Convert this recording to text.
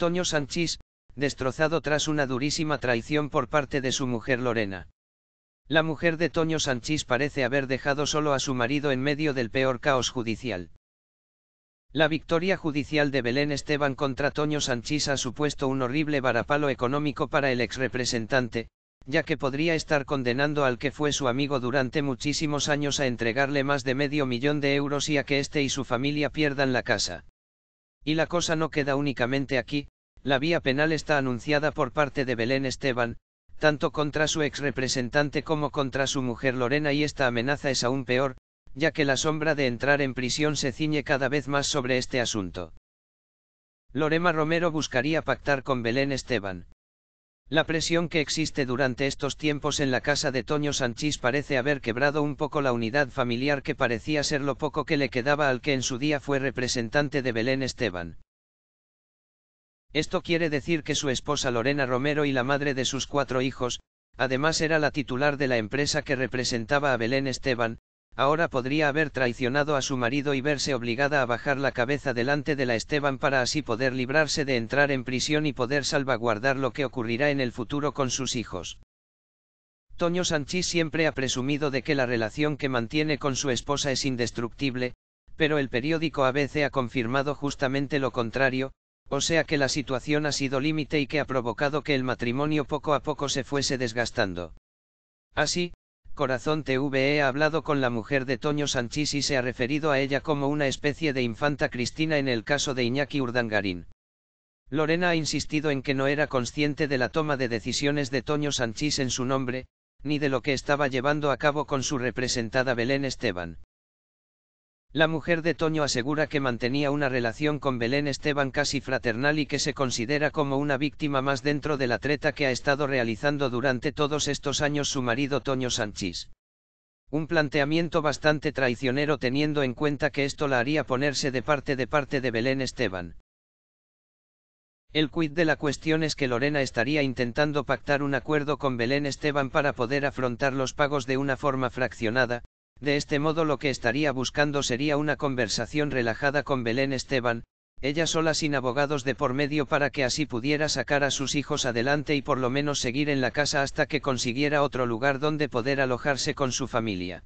Toño Sanchís, destrozado tras una durísima traición por parte de su mujer Lorena. La mujer de Toño Sanchís parece haber dejado solo a su marido en medio del peor caos judicial. La victoria judicial de Belén Esteban contra Toño Sanchís ha supuesto un horrible varapalo económico para el exrepresentante, ya que podría estar condenando al que fue su amigo durante muchísimos años a entregarle más de medio millón de euros y a que éste y su familia pierdan la casa. Y la cosa no queda únicamente aquí, la vía penal está anunciada por parte de Belén Esteban, tanto contra su ex representante como contra su mujer Lorena y esta amenaza es aún peor, ya que la sombra de entrar en prisión se ciñe cada vez más sobre este asunto. Lorema Romero buscaría pactar con Belén Esteban. La presión que existe durante estos tiempos en la casa de Toño Sanchís parece haber quebrado un poco la unidad familiar que parecía ser lo poco que le quedaba al que en su día fue representante de Belén Esteban. Esto quiere decir que su esposa Lorena Romero y la madre de sus cuatro hijos, además era la titular de la empresa que representaba a Belén Esteban, Ahora podría haber traicionado a su marido y verse obligada a bajar la cabeza delante de la Esteban para así poder librarse de entrar en prisión y poder salvaguardar lo que ocurrirá en el futuro con sus hijos. Toño Sanchís siempre ha presumido de que la relación que mantiene con su esposa es indestructible, pero el periódico ABC ha confirmado justamente lo contrario, o sea que la situación ha sido límite y que ha provocado que el matrimonio poco a poco se fuese desgastando. Así, Corazón TV ha hablado con la mujer de Toño Sanchís y se ha referido a ella como una especie de infanta Cristina en el caso de Iñaki Urdangarín. Lorena ha insistido en que no era consciente de la toma de decisiones de Toño Sanchís en su nombre, ni de lo que estaba llevando a cabo con su representada Belén Esteban. La mujer de Toño asegura que mantenía una relación con Belén Esteban casi fraternal y que se considera como una víctima más dentro de la treta que ha estado realizando durante todos estos años su marido Toño Sánchez. Un planteamiento bastante traicionero teniendo en cuenta que esto la haría ponerse de parte de parte de Belén Esteban. El quid de la cuestión es que Lorena estaría intentando pactar un acuerdo con Belén Esteban para poder afrontar los pagos de una forma fraccionada, de este modo lo que estaría buscando sería una conversación relajada con Belén Esteban, ella sola sin abogados de por medio para que así pudiera sacar a sus hijos adelante y por lo menos seguir en la casa hasta que consiguiera otro lugar donde poder alojarse con su familia.